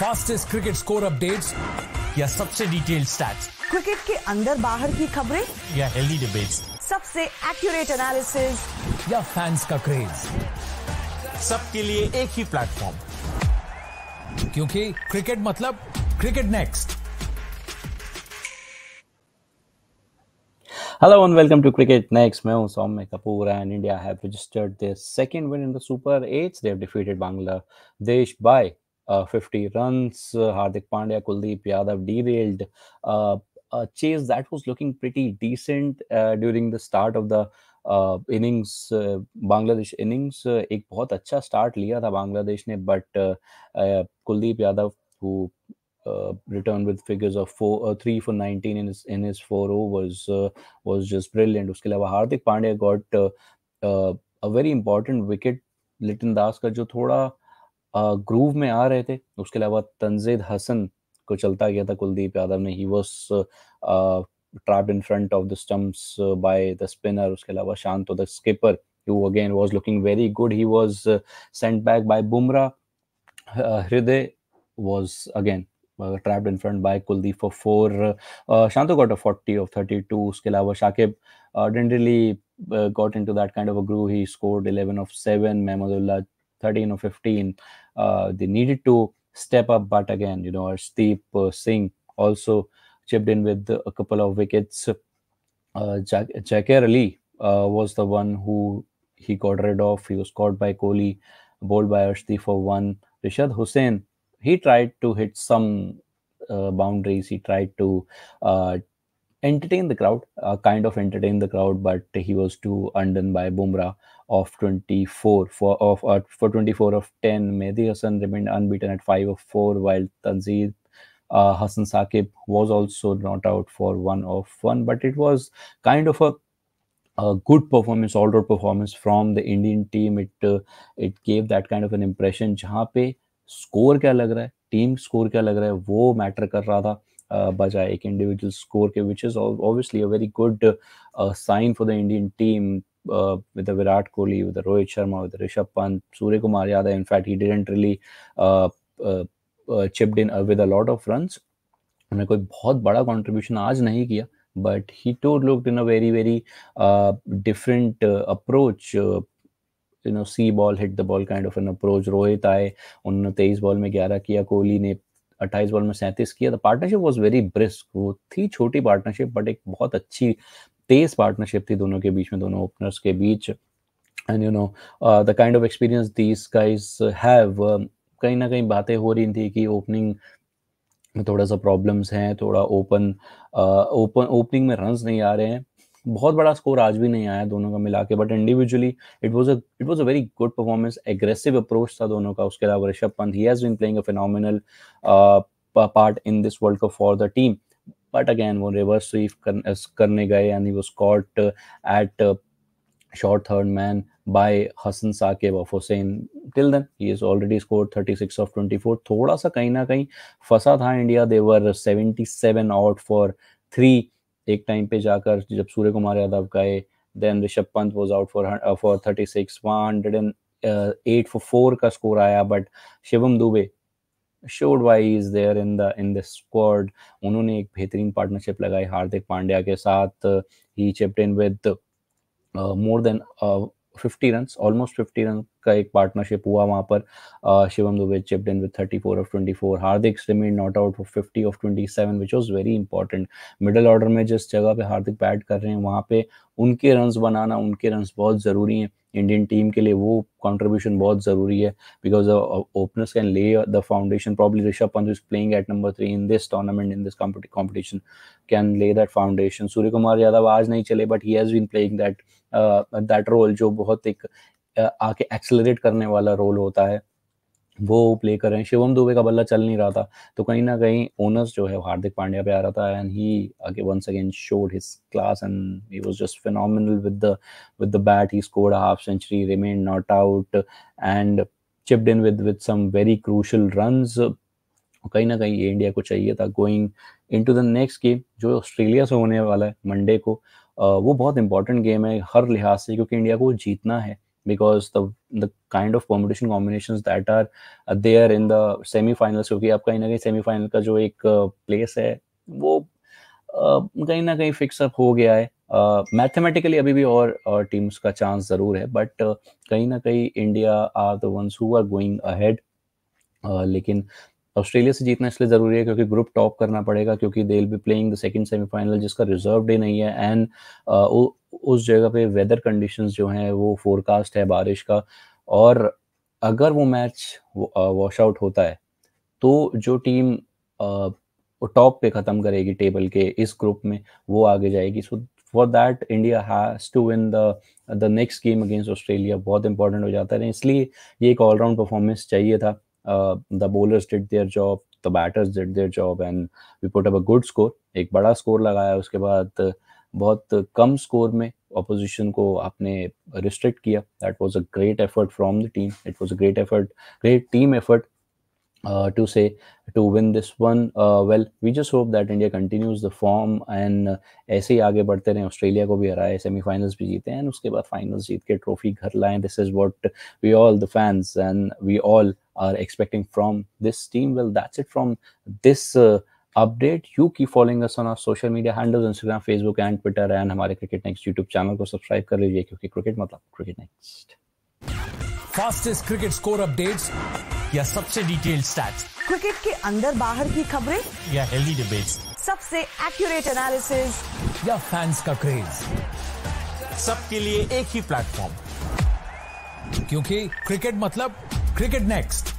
Fastest cricket score updates या सबसे detailed stats cricket के अंदर बाहर की खबरें या हेल्दी डिबेट्स सबसे एक्यूरेट एनालिसिस या फैंस का क्रेज सबके लिए एक ही प्लेटफॉर्म क्योंकि क्रिकेट मतलब cricket next hello and welcome to cricket next मैं हूं Saumya Kapoor and India have registered their second win in the super 8 they have defeated Bangladesh by Uh, 50 runs. Uh, Hardik Pandya, Kuldeep Yadav derailed. Uh, uh, chase that was looking pretty decent uh, during the start of the innings. Bangladesh innings, एक बहुत अच्छा start लिया था बांग्लादेश ने but Kuldeep Yadav who returned with figures of four, uh, three for 19 in his in his four overs uh, was just brilliant. Uske liye, Hardik Pandya got uh, uh, a very important wicket. Litton Das का जो थोड़ा groove में आ रहे थे उसके अलावा तंजीद हसन को चलता गया था कुलदीप यादव ने he was trap in front of the stumps by the spinner उसके अलावा Shanto the skipper you again was looking very good he was sent back by Bumrah Hridoy was again trapped in front by Kuldeep for four Shanto got a forty off thirty two उसके अलावा शाकिब डेंडली got into that kind of a groove he scored eleven off seven Mahmudullah 13 or 15 uh, they needed to step up but again you know Arshdeep uh, Singh also chipped in with a couple of wickets uh, Jack, Jacker uh, was the one who he got rid of he was caught by Kohli bowled by Arshdeep for one Rishad Hussain he tried to hit some uh, boundaries he tried to uh, entertain the crowd, uh, kind of entertain the crowd, but he was too undone by Bumrah of 24 for of uh, for 24 of 10 Mehdi Hassan remained unbeaten at 5 of 4 while Tanzeel uh, Hassan Saqib was also not out for 1 of 1 but it was kind of a a good performance all-round performance from the Indian team it uh, it gave that kind of an impression जहाँ पे score क्या लग रहा है team score क्या लग रहा है वो matter कर रहा था uh, बजाय एक individual score के which is obviously a very good sign for the Indian team. uh, with the Virat Kohli, with the Rohit Sharma, with the Rishabh Pant, Surya Kumar Yadav. In fact, he didn't really uh, uh, uh, chipped in uh, with a lot of runs. उन्होंने कोई बहुत बड़ा contribution आज नहीं किया but he too looked in a very very different approach you know see ball hit the ball kind of an approach Rohit आए उन्होंने तेईस बॉल में ग्यारह किया कोहली ने अट्ठाईस बॉल में सैंतीस किया the partnership was very brisk वो थी छोटी पार्टनरशिप बट एक बहुत अच्छी तेज पार्टनरशिप थी दोनों के बीच में दोनों ओपनर्स के बीच and you know the kind of experience these guys have कहीं ना कहीं बातें हो रही थी कि ओपनिंग में थोड़ा सा प्रॉब्लम्स हैं थोड़ा ओपन ओपन ओपनिंग में रन नहीं आ रहे हैं बहुत बड़ा स्कोर आज भी नहीं आया दोनों का मिला के but individually it was a it was a very good performance aggressive approach था दोनों का उसके अलावा ऋषभ पंत ही has been playing a phenomenal part in this World Cup for the team but again वो रिवर्स स्वीप कर, करने गए यानी वो caught at short third man by Hasan Sakib off Hussain till then he is already scored 36 off 24. थोड़ा सा कहीं ना कहीं फंसा था India they were 77 out for three एक टाइम पे जाकर जब सूर्य कुमार यादव गए then Rishabh Pant was out for for 36 108 for four का स्कोर आया but Shivam Dube showed why is there in the in the squad उन्होंने एक बेहतरीन पार्टनरशिप लगाई हार्दिक पांड्या के साथ he chipped in with more than fifty run almost fifty run का एक पार्टनरशिप हुआ वहां पर uh, Shivam Dube chipped in with 34 off 24 Hardik remain not out for 50 off 27 which was very important middle order में जिस जगह पे हार्दिक बैट कर रहे हैं वहाँ पे उनके रन्स बनाना उनके रन्स बहुत ज़रूरी हैं इंडियन टीम के लिए वो कॉन्ट्रीब्यूशन बहुत जरूरी है because openers can lay the foundation probably Rishabh Pant is playing at number three in this tournament in this competition can lay that foundation Surya Kumar Yadav आज नहीं चले but he has been playing that that role जो बहुत एक uh, आके accelerate करने वाला role होता है वो प्ले कर रहे हैं शिवम दुबे का बल्ला चल नहीं रहा था तो कहीं ना कहीं ओनर्स जो है हार्दिक पांड्या पे आ रहा था एंड ही आगे once again showed his class and he was just phenomenal with the with the bat he scored half century remain not out and chipped in with with some very crucial runs कहीं ना कहीं ये India को चाहिए था going in the next game जो Australia से होने वाला है मंडे को वो बहुत इंपॉर्टेंट गेम है हर लिहाज से क्योंकि इंडिया को जीतना है because the the kind of competition combination that are there in the semifinals क्योंकि आप कहीं ना कहीं सेमीफाइनल का जो एक प्लेस uh, है वो कहीं ना कहीं फिक्सअप हो गया है मैथमेटिकली uh, अभी भी और टीम्स uh, का चांस ज़रूर है बट uh, कहीं ना कहीं India are the ones who are going ahead लेकिन ऑस्ट्रेलिया से जीतना इसलिए ज़रूरी है क्योंकि ग्रुप टॉप करना पड़ेगा क्योंकि they will be playing the second semifinal जिसका रिजर्व डे नहीं है एंड उस जगह पे वेदर कंडीशंस जो हैं वो फोरकास्ट है बारिश का और अगर वो मैच वॉश आउट होता है तो जो टीम टॉप पे ख़त्म करेगी टेबल के इस ग्रुप में वो आगे जाएगी so for that India has to win the the next game against Australia बहुत इंपॉर्टेंट हो जाता है इसलिए ये एक ऑलराउंड परफॉर्मेंस चाहिए था the bowlers did their job the batters did their job and we put up a good score एक बड़ा स्कोर लगाया उसके बाद बहुत कम स्कोर में ऑपोजिशन को आपने रिस्ट्रिक्ट किया that was a great effort from the team it was a great effort great team effort to say to win this one well we just hope that India continues the form and ऐसे ही आगे बढ़ते रहें Australia को भी हराए semifinals भी जीते हैं उसके बाद फाइनल्स जीत के ट्रॉफी घर लाएं this is what we all the fans and we all are expecting from this team well that's it from this update you keep following us on our social media handles Instagram Facebook and Twitter and हमारे cricket next YouTube channel को subscribe कर लीजिए क्योंकि cricket मतलब cricket next fastest cricket score updates या सबसे detailed stats cricket के अंदर बाहर की खबरें या हेल्दी डिबेट्स सबसे एक्यूरेट एनालिसिस या फैंस का क्रेज सबके लिए एक ही प्लेटफॉर्म क्योंकि क्रिकेट मतलब क्रिकेट नेक्स्ट